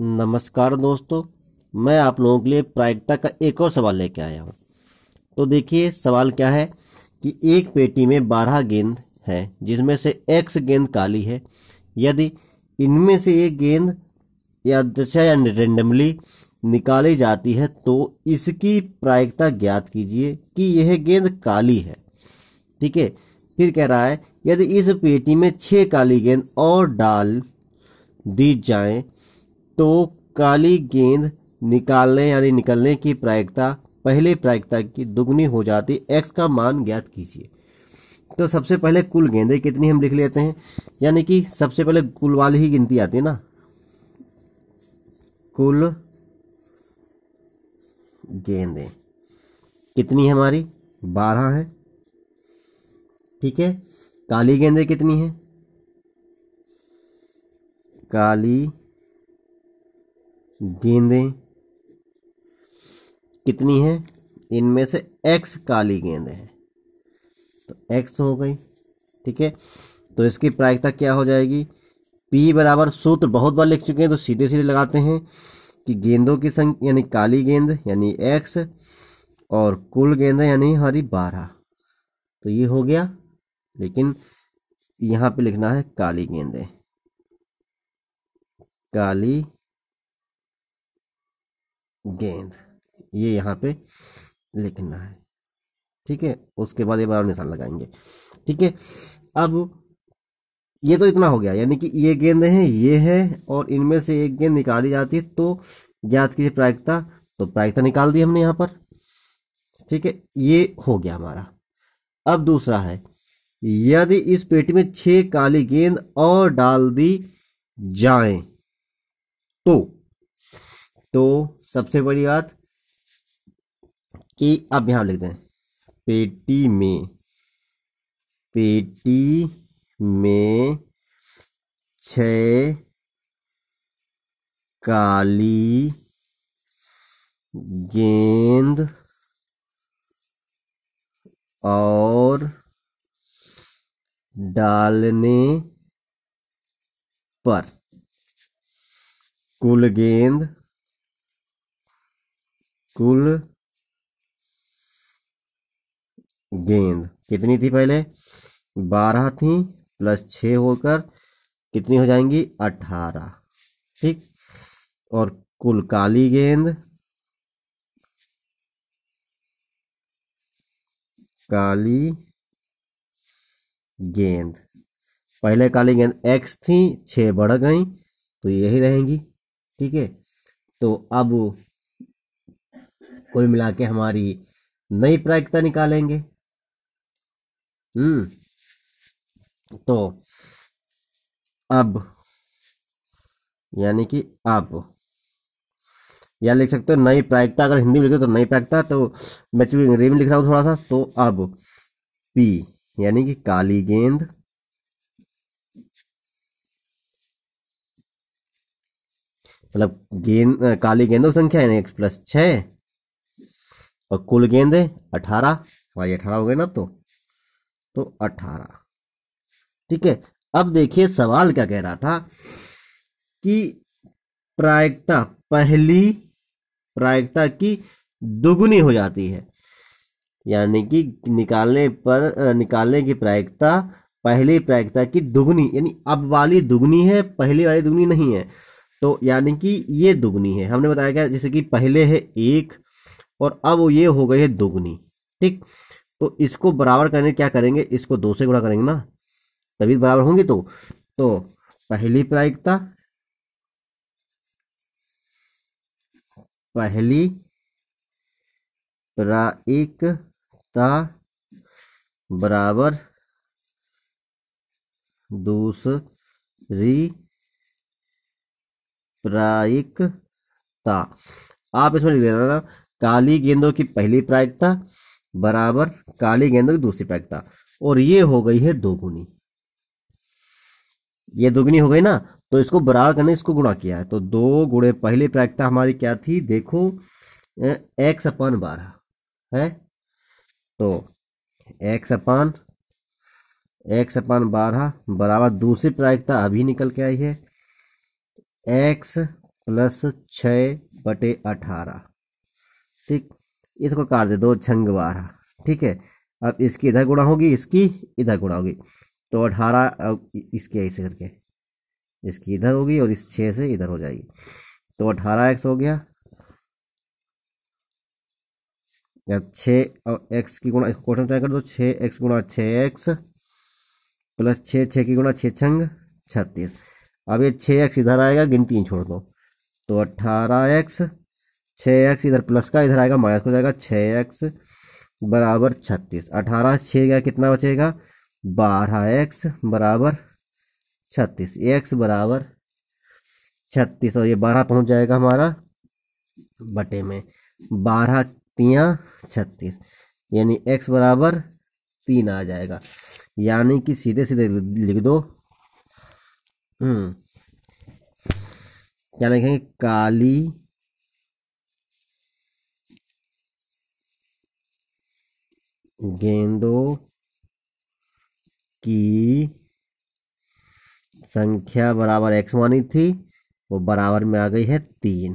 नमस्कार दोस्तों मैं आप लोगों के लिए प्रायिकता का एक और सवाल लेके आया हूँ तो देखिए सवाल क्या है कि एक पेटी में बारह गेंद हैं जिसमें से एक्स गेंद काली है यदि इनमें से एक गेंद या दशा या रेंडमली निकाली जाती है तो इसकी प्रायिकता ज्ञात कीजिए कि यह गेंद काली है ठीक है फिर कह रहा है यदि इस पेटी में छः काली गेंद और डाल दी जाएं तो काली गेंद निकालने यानी निकलने की प्रायिकता पहले प्रायिकता की दुगनी हो जाती एक्स का मान ज्ञात कीजिए तो सबसे पहले कुल गेंदे कितनी हम लिख लेते हैं यानी कि सबसे पहले कुल वाली ही गिनती आती है ना कुल गेंदे कितनी है हमारी बारह है ठीक है काली गेंदे कितनी है काली गेंदें कितनी हैं इनमें से एक्स काली गेंद है तो एक्स हो गई ठीक है तो इसकी प्रायिकता क्या हो जाएगी पी बराबर सूत्र बहुत बार लिख चुके हैं तो सीधे सीधे लगाते हैं कि गेंदों की संख्या यानी काली गेंद यानी एक्स और कुल गेंद यानी हमारी बारह तो ये हो गया लेकिन यहाँ पे लिखना है काली गेंदें काली गेंद ये यहाँ पे लिखना है ठीक है उसके बाद एक बार निशान लगाएंगे ठीक है अब ये तो इतना हो गया यानी कि ये गेंद है ये है और इनमें से एक गेंद निकाली जाती है तो ज्ञात कीजिए प्रायिकता तो प्रायिकता निकाल दी हमने यहाँ पर ठीक है ये हो गया हमारा अब दूसरा है यदि इस पेटी में छह काली गेंद और डाल दी जाए तो तो सबसे बड़ी बात कि आप यहां लिख दें पेटी में पेटी में छ काली गेंद और डालने पर कुल गेंद कुल गेंद कितनी थी पहले बारह थी प्लस छ होकर कितनी हो जाएंगी अठारह ठीक और कुल काली गेंद काली गेंद पहले काली गेंद एक्स थी छ बढ़ गई तो यही रहेंगी ठीक है तो अब कुल मिला के हमारी नई प्रायिकता निकालेंगे हम्म तो अब यानी कि अब या लिख सकते हो नई प्रायिकता अगर हिंदी में लिखे तो नई प्रायिकता तो मैं चूंकि अंग्रेजी में लिख रहा हूं थोड़ा सा तो अब पी यानी कि काली गेंद मतलब गेंद काली गेंदों संख्या एक्स प्लस छः और कुल गेंदे अठारह हमारी अठारह हो गए ना अब तो तो अठारह ठीक है अब देखिए सवाल क्या कह रहा था कि प्रायिकता पहली प्रायिकता की दुगुनी हो जाती है यानी कि निकालने पर निकालने की प्रायिकता पहली प्रायिकता की दुगुनी यानी अब वाली दुगुनी है पहली वाली दुगुनी नहीं है तो यानी कि ये दुगुनी है हमने बताया क्या जैसे कि पहले है एक और अब ये हो गई है दोगुनी ठीक तो इसको बराबर करने क्या करेंगे इसको दो से गुणा करेंगे ना तभी तो बराबर होंगे तो तो पहली प्रायिकता पहली प्रायिकता बराबर दूसरी प्रायिकता आप इसमें लिख देना काली गेंदों की पहली प्रायिकता बराबर काली गेंदों की दूसरी प्रायिकता और ये हो गई है दोगुनी ये दोगुनी हो गई ना तो इसको बराबर करने इसको गुणा किया है तो दो गुणे पहली प्रायिकता हमारी क्या थी देखो एक्स अपान बारह है तो एक्स अपान एक्स अपान बारह बराबर दूसरी प्रायिकता अभी निकल के आई है एक्स प्लस छ बटे अठारह ठीक इसको काट दे दो छंग बारह ठीक है अब इसकी इधर गुणा होगी इसकी इधर गुणा होगी तो अठारह इसके ऐसे करके इसकी इधर होगी और इस छः से इधर हो जाएगी तो अठारह एक्स हो गया अब छः और एक्स की गुणा क्वेश्चन ट्राई कर दो छः एक्स गुणा छः एक्स प्लस छः छः की गुणा छः छंग छत्तीस अब ये छः एक्स इधर आएगा गिनती छोड़ दो तो अट्ठारह एक्स छः एक्स इधर प्लस का इधर आएगा माइनस का जाएगा छः एक्स बराबर छत्तीस अठारह छः गया कितना बचेगा बारह एक्स बराबर छत्तीस एक्स बराबर छत्तीस और ये बारह पहुंच जाएगा हमारा बटे में बारह तिया छत्तीस यानी एक्स बराबर तीन आ जाएगा यानी कि सीधे सीधे लिख दो हम्म, क्या लिखेंगे काली गेंदों की संख्या बराबर एक्स मानी थी वो बराबर में आ गई है तीन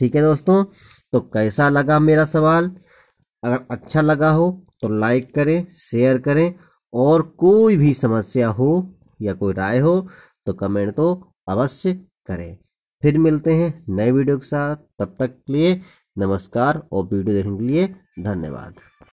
ठीक है दोस्तों तो कैसा लगा मेरा सवाल अगर अच्छा लगा हो तो लाइक करें शेयर करें और कोई भी समस्या हो या कोई राय हो तो कमेंट तो अवश्य करें फिर मिलते हैं नए वीडियो के साथ तब तक के लिए नमस्कार और वीडियो देखने के लिए धन्यवाद